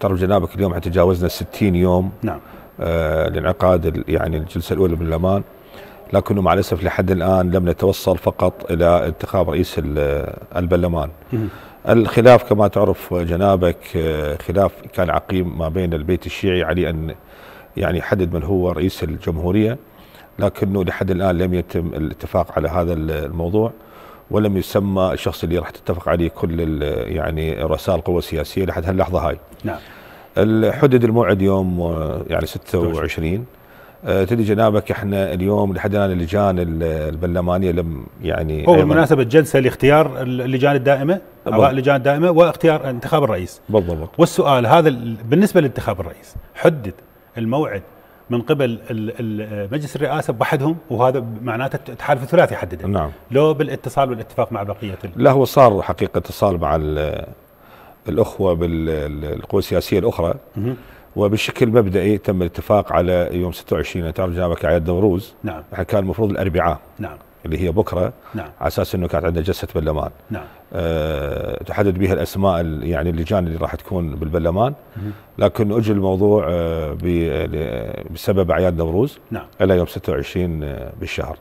ترى جنابك اليوم حتجاوزنا تجاوزنا 60 يوم نعم آه لانعقاد يعني الجلسه الاولى بالامان لكنه مع الاسف لحد الان لم نتوصل فقط الى انتخاب رئيس البرلمان. الخلاف كما تعرف جنابك آه، خلاف كان عقيم ما بين البيت الشيعي علي ان يعني يحدد من هو رئيس الجمهوريه لكنه لحد الان لم يتم الاتفاق على هذا الموضوع. ولم يسمى الشخص اللي راح تتفق عليه كل يعني رؤساء القوى السياسيه لحد هاللحظه هاي. نعم. حدد الموعد يوم آه، يعني 26 آه، تدري جنابك احنا اليوم لحد الان اللجان البرلمانيه لم يعني هو بالمناسبه الجلسه لاختيار اللجان الدائمه اعضاء اللجان الدائمه واختيار انتخاب الرئيس بالضبط والسؤال هذا بالنسبه لانتخاب الرئيس حدد الموعد من قبل مجلس الرئاسه بوحدهم وهذا معناته التحالف الثلاثي حدده نعم لو بالاتصال والاتفاق مع بقيه لا هو صار حقيقه اتصال مع الاخوه بالقوى السياسيه الاخرى وبشكل مبدئي تم الاتفاق على يوم 26 تعرف جنابك اعياد نوروز نعم كان المفروض الاربعاء نعم اللي هي بكره نعم. على اساس انه كانت عندنا جلسه برلمان نعم. أه تحدد بها الاسماء يعني اللجان اللي راح تكون بالبرلمان لكن اجل الموضوع أه بسبب اعياد نوروز نعم. الى يوم 26 آه، بالشهر